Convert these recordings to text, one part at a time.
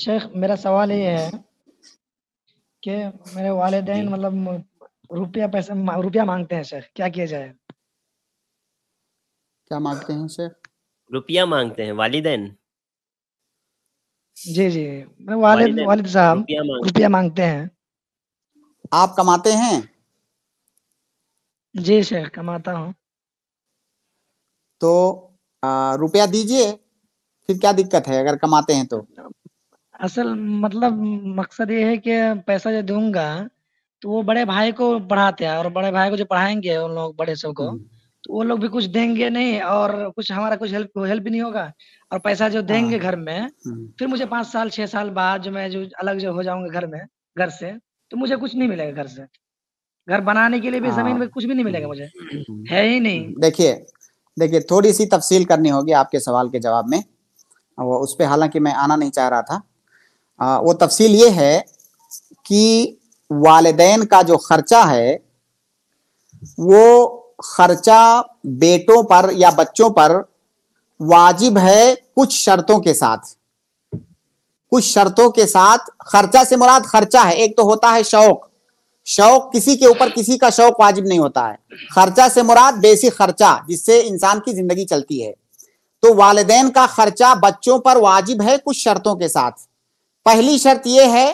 शेख मेरा सवाल ये है कि मेरे वालदेन मतलब रुपया पैसे रुपया मांगते हैं शेख क्या किया जाए क्या मांगते हैं शेख रुपया मांगते हैं वालिदैन जी जी मेरे वालिद, वालिद साहब रुपया, मांगते हैं आप कमाते हैं जी शेख कमाता हूँ तो रुपया दीजिए फिर क्या दिक्कत है अगर कमाते हैं तो असल मतलब मकसद ये है कि पैसा जो दूंगा तो वो बड़े भाई को पढ़ाते हैं और बड़े भाई को जो पढ़ाएंगे उन लोग बड़े सबको हम्म। तो वो लोग भी कुछ देंगे नहीं और कुछ हमारा कुछ हेल्प हेल्प भी नहीं होगा और पैसा जो हाँ। देंगे घर में हम्म। फिर मुझे पाँच साल छह साल बाद जो मैं जो अलग जो हो जाऊंगा घर में घर से तो मुझे कुछ नहीं मिलेगा घर से घर बनाने के लिए भी जमीन पे हाँ। कुछ भी नहीं मिलेगा मुझे हम्म। है ही नहीं देखिए देखिए थोड़ी सी तफसील करनी होगी आपके सवाल के जवाब में वो उस पर हालांकि मैं आना नहीं चाह रहा था आ, वो तफसील ये है कि वालदेन का जो खर्चा है वो खर्चा बेटों पर या बच्चों पर वाजिब है कुछ शर्तों के साथ कुछ शर्तों के साथ खर्चा से मुराद खर्चा है एक तो होता है शौक शौक किसी के ऊपर किसी का शौक वाजिब नहीं होता है खर्चा से मुराद बेसिक खर्चा जिससे इंसान की जिंदगी चलती है तो वालदेन का खर्चा बच्चों पर वाजिब है कुछ शर्तों के साथ पहली शर्त यह है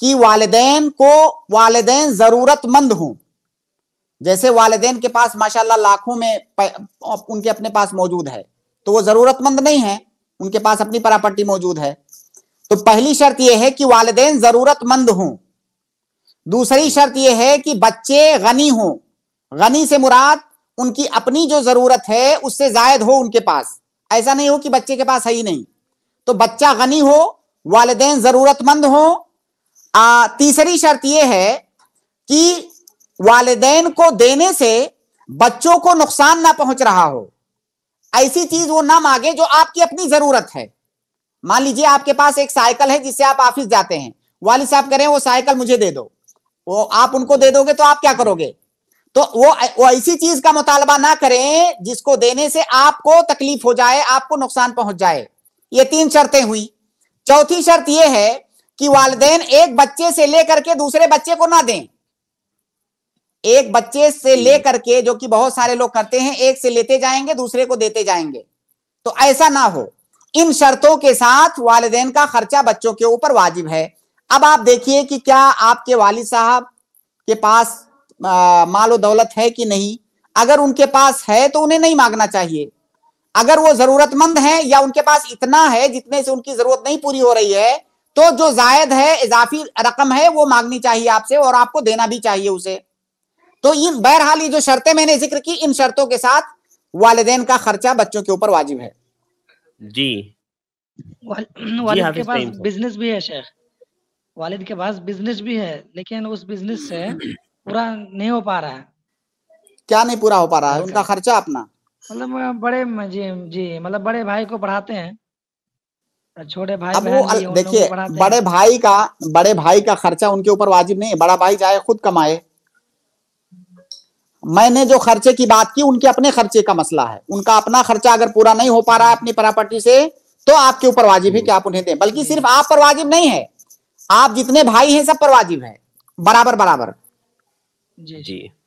कि वालदेन को वालदेन जरूरतमंद हों जैसे वालदेन के पास माशाल्लाह लाखों में उनके अपने पास मौजूद है तो वो जरूरतमंद नहीं है उनके पास अपनी प्रॉपर्टी मौजूद है तो पहली शर्त यह है कि वालदेन जरूरतमंद हों दूसरी शर्त यह है कि बच्चे गनी हो गनी से मुराद उनकी अपनी जो जरूरत है उससे जायद हो उनके पास ऐसा नहीं हो कि बच्चे के पास है ही नहीं तो बच्चा गनी हो वालदे जरूरतमंद हों तीसरी शर्त यह है कि वालदेन को देने से बच्चों को नुकसान ना पहुंच रहा हो ऐसी चीज वो ना मांगे जो आपकी अपनी जरूरत है मान लीजिए आपके पास एक साइकिल है जिससे आप ऑफिस जाते हैं वाले साहब करें वो साइकिल मुझे दे दो वो आप उनको दे दोगे तो आप क्या करोगे तो वो वो ऐसी चीज का मुतालबा ना करें जिसको देने से आपको तकलीफ हो जाए आपको नुकसान पहुंच जाए ये तीन शर्तें हुई चौथी शर्त यह है कि वालदेन एक बच्चे से लेकर के दूसरे बच्चे को ना दें एक बच्चे से लेकर के जो कि बहुत सारे लोग करते हैं एक से लेते जाएंगे दूसरे को देते जाएंगे तो ऐसा ना हो इन शर्तों के साथ वालदेन का खर्चा बच्चों के ऊपर वाजिब है अब आप देखिए कि क्या आपके वालिद साहब के पास मालो दौलत है कि नहीं अगर उनके पास है तो उन्हें नहीं मांगना चाहिए अगर वो जरूरतमंद है या उनके पास इतना है जितने से उनकी जरूरत नहीं पूरी हो रही है तो जो जायद है इजाफी रकम है वो मांगनी चाहिए आपसे और आपको देना भी चाहिए उसे तो इन बहरहाल ये जो शर्तें मैंने जिक्र की इन शर्तों के साथ वालदेन का खर्चा बच्चों के ऊपर वाजिब है जी वालिद के पास बिजनेस भी है शेख वालिद के पास बिजनेस भी है लेकिन उस बिजनेस से पूरा नहीं हो पा रहा है क्या नहीं पूरा हो पा रहा है उनका खर्चा अपना मतलब बड़े जी, जी, मतलब बड़े भाई को पढ़ाते हैं। छोटे भाई अब वो देखिए बड़े भाई का बड़े भाई का खर्चा उनके ऊपर वाजिब नहीं बड़ा भाई जाए खुद कमाए। मैंने जो खर्चे की बात की उनके अपने खर्चे का मसला है। उनका अपना खर्चा अगर पूरा नहीं हो पा रहा है अपनी प्रॉपर्टी से तो आपके ऊपर वाजिब है कि आप उन्हें दें। बल्कि सिर्फ आप पर वाजिब नहीं है। आप जितने भाई हैं सब पर वाजिब है। बराबर-बराबर। जी। जी।